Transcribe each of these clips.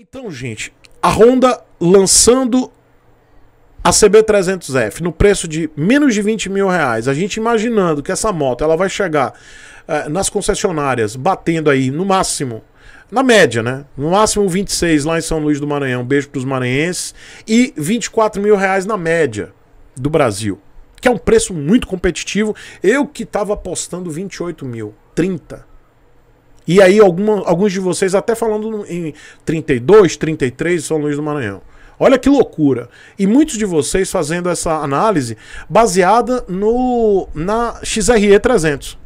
Então, gente, a Honda lançando a CB300F no preço de menos de 20 mil reais, a gente imaginando que essa moto ela vai chegar eh, nas concessionárias batendo aí no máximo, na média, né? No máximo 26 lá em São Luís do Maranhão, um beijo para os maranhenses, e 24 mil reais na média do Brasil, que é um preço muito competitivo. Eu que estava apostando 28 mil, 30 e aí, alguma, alguns de vocês até falando em 32, 33 São Luís do Maranhão. Olha que loucura. E muitos de vocês fazendo essa análise baseada no na XRE 300.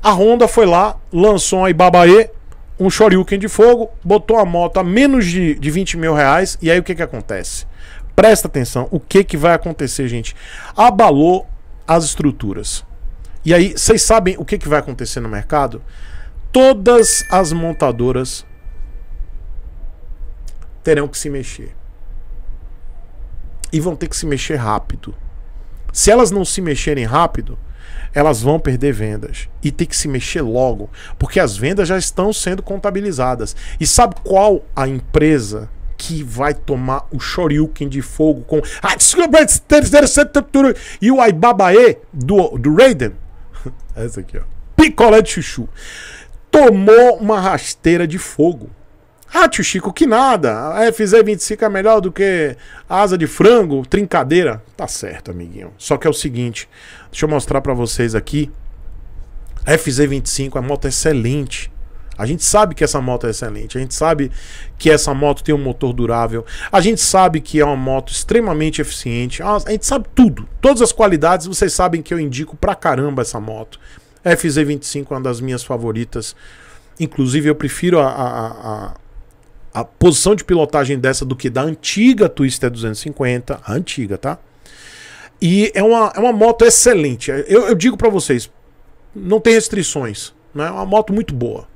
A Honda foi lá, lançou a Ibabaê, um shoryuken de fogo, botou a moto a menos de, de 20 mil reais. E aí o que, que acontece? Presta atenção, o que, que vai acontecer, gente? Abalou as estruturas. E aí, vocês sabem o que, que vai acontecer no mercado? todas as montadoras terão que se mexer. E vão ter que se mexer rápido. Se elas não se mexerem rápido, elas vão perder vendas e tem que se mexer logo, porque as vendas já estão sendo contabilizadas. E sabe qual a empresa que vai tomar o shoryuken de fogo com ah, e o Aibabae do, do Raiden? Essa aqui, ó. Picolé de chuchu tomou uma rasteira de fogo. Ah, tio Chico, que nada. A FZ25 é melhor do que asa de frango, trincadeira. Tá certo, amiguinho. Só que é o seguinte, deixa eu mostrar para vocês aqui. A FZ25, a é moto excelente. A gente sabe que essa moto é excelente, a gente sabe que essa moto tem um motor durável, a gente sabe que é uma moto extremamente eficiente, a gente sabe tudo, todas as qualidades, vocês sabem que eu indico pra caramba essa moto. FZ25 é uma das minhas favoritas. Inclusive, eu prefiro a, a, a, a posição de pilotagem dessa do que da antiga Twister 250. A antiga, tá? E é uma, é uma moto excelente. Eu, eu digo para vocês, não tem restrições. Né? É uma moto muito boa.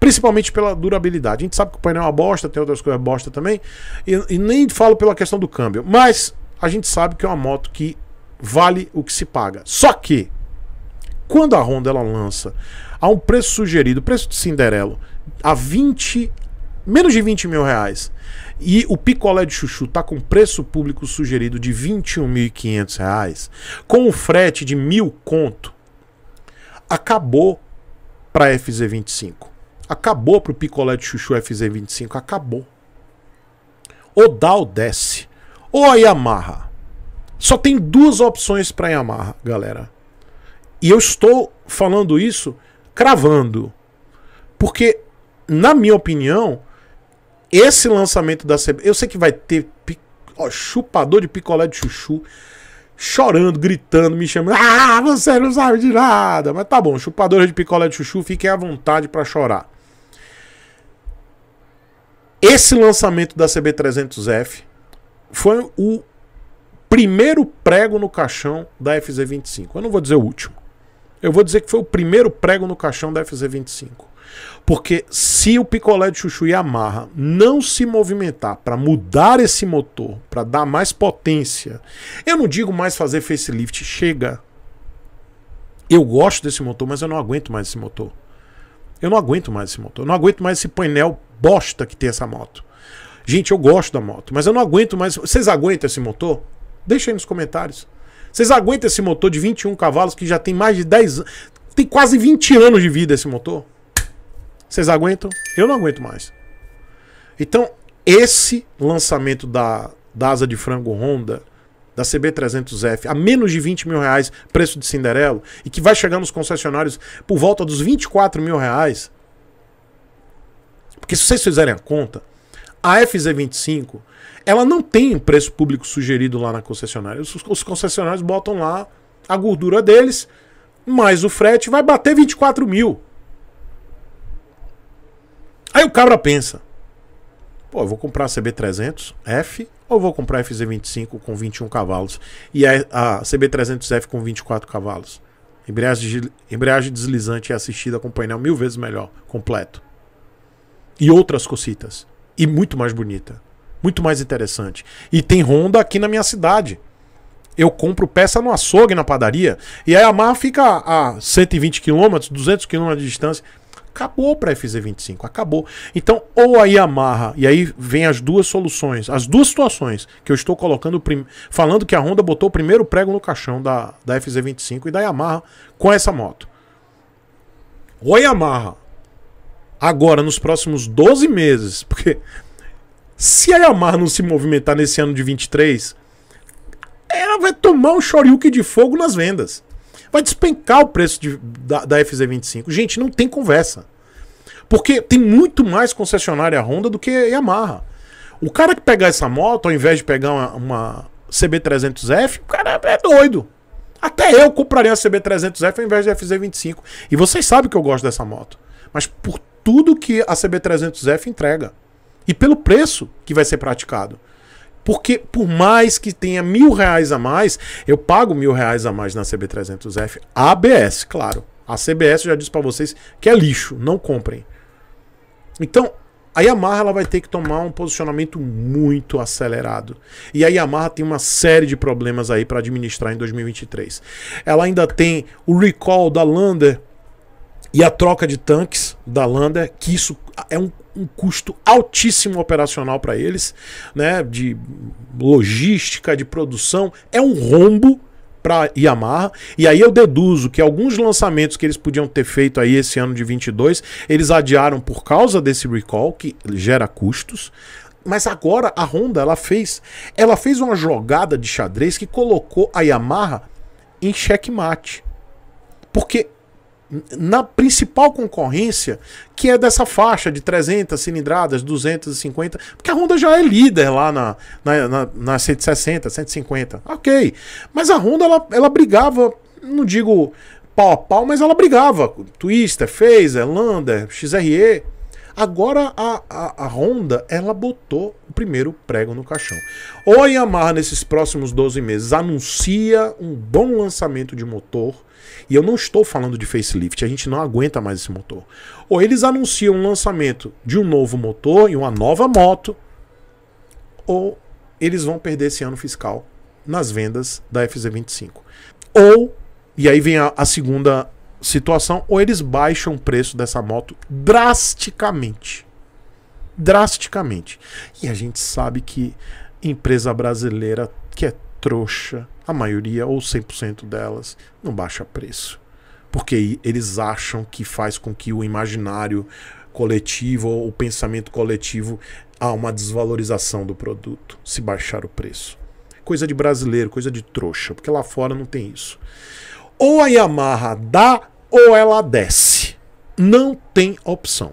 Principalmente pela durabilidade. A gente sabe que o painel é uma bosta, tem outras coisas bosta também. E, e nem falo pela questão do câmbio. Mas a gente sabe que é uma moto que vale o que se paga. Só que quando a Honda ela lança a um preço sugerido, preço de Cinderelo, a 20, menos de 20 mil reais, e o picolé de chuchu tá com preço público sugerido de 21.500 reais, com o frete de mil conto, acabou para FZ25. Acabou para o picolé de chuchu FZ25, acabou. Ou dá ou desce. Ou a Yamaha. Só tem duas opções para Yamaha, galera. E eu estou falando isso cravando. Porque, na minha opinião, esse lançamento da CB Eu sei que vai ter ó, chupador de picolé de chuchu chorando, gritando, me chamando. Ah, você não sabe de nada. Mas tá bom, chupador de picolé de chuchu, fiquem à vontade para chorar. Esse lançamento da CB300F foi o primeiro prego no caixão da FZ25. Eu não vou dizer o último. Eu vou dizer que foi o primeiro prego no caixão da FZ25. Porque se o picolé de chuchu e amarra não se movimentar para mudar esse motor, para dar mais potência, eu não digo mais fazer facelift, chega. Eu gosto desse motor, mas eu não aguento mais esse motor. Eu não aguento mais esse motor. Eu não aguento mais esse painel bosta que tem essa moto. Gente, eu gosto da moto, mas eu não aguento mais. Vocês aguentam esse motor? Deixa aí nos comentários. Vocês aguentam esse motor de 21 cavalos que já tem mais de 10 Tem quase 20 anos de vida esse motor? Vocês aguentam? Eu não aguento mais. Então, esse lançamento da, da asa de frango Honda, da CB300F, a menos de 20 mil reais, preço de Cinderelo, e que vai chegar nos concessionários por volta dos 24 mil reais. Porque se vocês fizerem a conta, a FZ25, ela não tem preço público sugerido lá na concessionária. Os, os concessionários botam lá a gordura deles, mais o frete vai bater 24 mil. Aí o cabra pensa: pô, eu vou comprar a CB300F ou vou comprar a FZ25 com 21 cavalos e a, CB300F com 24 cavalos? Embreagem, embreagem deslizante é assistida com painel mil vezes melhor, completo. E outras cocitas e muito mais bonita, muito mais interessante. E tem Honda aqui na minha cidade. Eu compro peça no açougue, na padaria, e a Yamaha fica a 120 km, 200 km de distância. Acabou para a FZ25, acabou. Então, ou a Yamaha, e aí vem as duas soluções, as duas situações que eu estou colocando, prim... falando que a Honda botou o primeiro prego no caixão da, da FZ25 e da Yamaha com essa moto. Ou a Yamaha Agora, nos próximos 12 meses, porque se a Yamaha não se movimentar nesse ano de 23, ela vai tomar um choriuque de fogo nas vendas. Vai despencar o preço de, da, da FZ25. Gente, não tem conversa. Porque tem muito mais concessionária Honda do que Yamaha. O cara que pegar essa moto, ao invés de pegar uma, uma CB300F, o cara é doido. Até eu compraria a CB300F ao invés de FZ25. E vocês sabem que eu gosto dessa moto. Mas por tudo que a CB300F entrega. E pelo preço que vai ser praticado. Porque por mais que tenha mil reais a mais, eu pago mil reais a mais na CB300F. ABS, claro. A CBS já disse para vocês que é lixo, não comprem. Então, a Yamaha ela vai ter que tomar um posicionamento muito acelerado. E a Yamaha tem uma série de problemas aí para administrar em 2023. Ela ainda tem o recall da Lander e a troca de tanques da Lander, que isso é um, um custo altíssimo operacional para eles, né? De logística, de produção, é um rombo para Yamaha. E aí eu deduzo que alguns lançamentos que eles podiam ter feito aí esse ano de 22, eles adiaram por causa desse recall que gera custos. Mas agora a Honda ela fez, ela fez uma jogada de xadrez que colocou a Yamaha em checkmate. Porque na principal concorrência, que é dessa faixa de 300 cilindradas, 250, porque a Honda já é líder lá na, na, na, na 160, 150, ok. Mas a Honda, ela, ela brigava, não digo pau a pau, mas ela brigava. Twister, Phaser, Lander, XRE, Agora a, a, a, Honda, ela botou o primeiro prego no caixão. Ou a Yamaha, nesses próximos 12 meses, anuncia um bom lançamento de motor. E eu não estou falando de facelift, a gente não aguenta mais esse motor. Ou eles anunciam um lançamento de um novo motor e uma nova moto. Ou eles vão perder esse ano fiscal nas vendas da FZ25. Ou, e aí vem a, a segunda situação, ou eles baixam o preço dessa moto drasticamente. Drasticamente. E a gente sabe que empresa brasileira que é trouxa, a maioria ou 100% delas, não baixa preço. Porque eles acham que faz com que o imaginário coletivo ou o pensamento coletivo há uma desvalorização do produto se baixar o preço. Coisa de brasileiro, coisa de trouxa, porque lá fora não tem isso. Ou a Yamaha dá ou ela desce. Não tem opção.